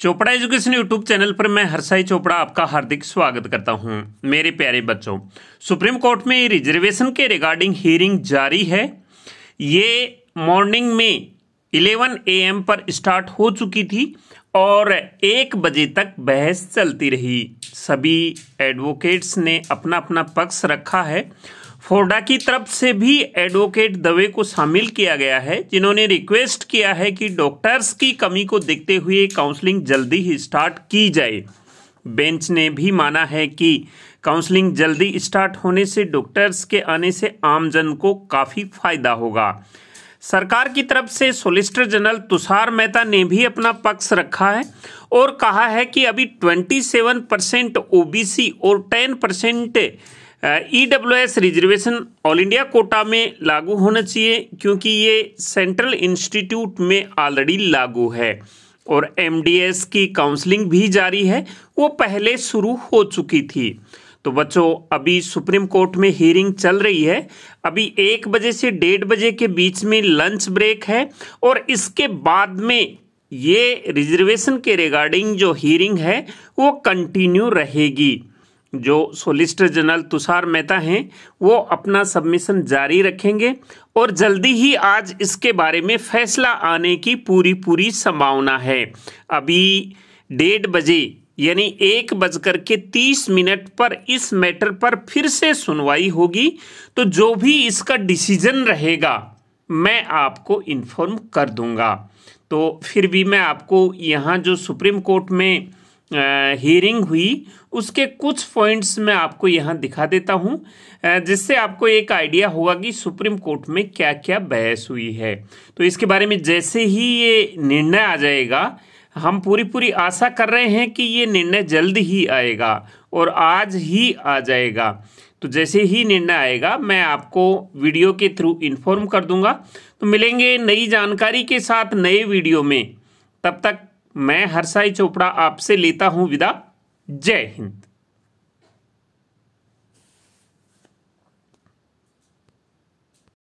Chopra education YouTube channel पर मैं हरसाई चोपड़ा आपका हार्दिक स्वागत करता हूं मेरे प्यारे बच्चों सुप्रीम कोर्ट में रिजर्वेशन के रिगार्डिंग हियरिंग जारी है ये मॉर्निंग में 11 एएम पर स्टार्ट हो चुकी थी और एक बजे तक बहस चलती रही सभी एडवोकेट्स ने अपना अपना पक्ष रखा है फोर्डा की तरफ से भी एडवोकेट दवे को शामिल किया गया है जिन्होंने रिक्वेस्ट किया है कि डॉक्टर्स की कमी को देखते हुए काउंसलिंग जल्दी ही स्टार्ट की जाए बेंच ने भी माना है कि काउंसलिंग जल्दी स्टार्ट होने से डॉक्टर्स के आने से आमजन को काफ़ी फायदा होगा सरकार की तरफ से सोलिसिटर जनरल तुषार मेहता ने भी अपना पक्ष रखा है और कहा है कि अभी 27 परसेंट ओ और 10 percent E W S reservation all India quota में लागू होना चाहिए क्योंकि ये सेंट्रल इंस्टीट्यूट में ऑलरेडी लागू है और एम की काउंसलिंग भी जारी है वो पहले शुरू हो चुकी थी तो बच्चों अभी सुप्रीम कोर्ट में हियरिंग चल रही है अभी एक बजे से डेढ़ बजे के बीच में लंच ब्रेक है और इसके बाद में ये रिजर्वेशन के रिगार्डिंग जो हियरिंग है वो कंटिन्यू रहेगी जो सोलिसिटर जनरल तुषार मेहता हैं वो अपना सबमिशन जारी रखेंगे और जल्दी ही आज इसके बारे में फैसला आने की पूरी पूरी संभावना है अभी डेढ़ बजे यानी एक बजकर के तीस मिनट पर इस मैटर पर फिर से सुनवाई होगी तो जो भी इसका डिसीजन रहेगा मैं आपको इन्फॉर्म कर दूंगा तो फिर भी मैं आपको यहाँ जो सुप्रीम कोर्ट में हियरिंग हुई उसके कुछ पॉइंट्स मैं आपको यहाँ दिखा देता हूँ जिससे आपको एक आइडिया होगा कि सुप्रीम कोर्ट में क्या क्या बहस हुई है तो इसके बारे में जैसे ही ये निर्णय आ जाएगा हम पूरी पूरी आशा कर रहे हैं कि ये निर्णय जल्द ही आएगा और आज ही आ जाएगा तो जैसे ही निर्णय आएगा मैं आपको वीडियो के थ्रू इन्फॉर्म कर दूंगा तो मिलेंगे नई जानकारी के साथ नए वीडियो में तब तक मैं हर्षाई चोपड़ा आपसे लेता हूँ विदा जय हिंद